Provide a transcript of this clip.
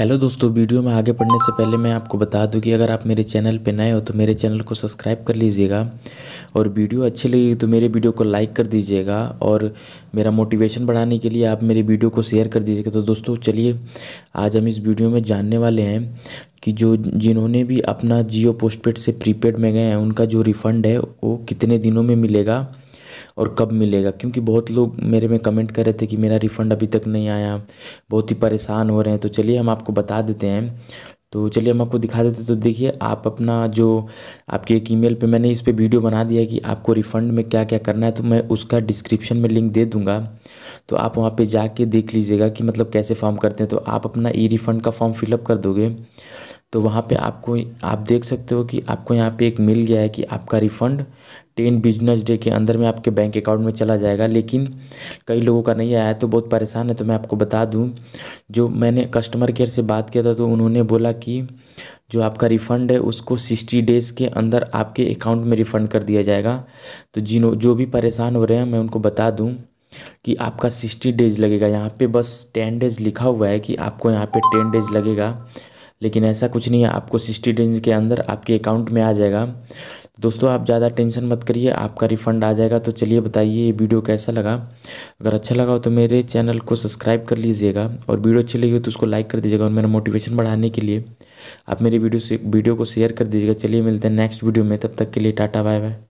hello दोस्तों video में आगे पढ़ने से पहले मैं आपको बता दूं कि अगर आप मेरे चैनल पर नए हो तो मेरे चैनल को सब्सक्राइब कर लीजिएगा और वीडियो अच्छी लगी तो मेरे वीडियो को लाइक कर दीजिएगा और मेरा मोटिवेशन बढ़ाने के लिए आप मेरे वीडियो को शेयर कर दीजिएगा तो दोस्तों चलिए आज हम इस वीडियो में जानने वाले हैं कि जो जिन्होंने भी अपना जियो पोस्टपेड से प्रीपेड में गए हैं उनका जो रिफ़ंड है वो कितने दिनों में मिलेगा और कब मिलेगा क्योंकि बहुत लोग मेरे में कमेंट कर रहे थे कि मेरा रिफ़ंड अभी तक नहीं आया बहुत ही परेशान हो रहे हैं तो चलिए हम आपको बता देते हैं तो चलिए हम आपको दिखा देते तो देखिए आप अपना जो आपके एक ईमेल पे मैंने इस पर वीडियो बना दिया कि आपको रिफ़ंड में क्या क्या करना है तो मैं उसका डिस्क्रिप्शन में लिंक दे दूंगा तो आप वहाँ पे जाके देख लीजिएगा कि मतलब कैसे फॉर्म करते हैं तो आप अपना ई रिफ़ंड का फॉर्म फिलअप कर दोगे तो वहाँ पे आपको आप देख सकते हो कि आपको यहाँ पे एक मिल गया है कि आपका रिफ़ंड टेन बिजनेस डे के अंदर में आपके बैंक अकाउंट में चला जाएगा लेकिन कई लोगों का नहीं आया तो बहुत परेशान है तो मैं आपको बता दूं जो मैंने कस्टमर केयर से बात किया था तो उन्होंने बोला कि जो आपका रिफ़ंड है उसको सिक्सटी डेज़ के अंदर आपके अकाउंट में रिफ़ंड कर दिया जाएगा तो जिनों जो भी परेशान हो रहे हैं मैं उनको बता दूँ कि आपका सिक्सटी डेज़ लगेगा यहाँ पर बस टेन डेज़ लिखा हुआ है कि आपको यहाँ पर टेन डेज़ लगेगा लेकिन ऐसा कुछ नहीं है आपको सिक्सटी डेज के अंदर आपके अकाउंट में आ जाएगा दोस्तों आप ज़्यादा टेंशन मत करिए आपका रिफ़ंड आ जाएगा तो चलिए बताइए ये वीडियो कैसा लगा अगर अच्छा लगा हो तो मेरे चैनल को सब्सक्राइब कर लीजिएगा और वीडियो अच्छी लगी हो तो उसको लाइक कर दीजिएगा और मेरा मोटिवेशन बढ़ाने के लिए आप मेरी वीडियो से वीडियो को शेयर कर दीजिएगा चलिए मिलते हैं नेक्स्ट वीडियो में तब तक के लिए टाटा बाय बाय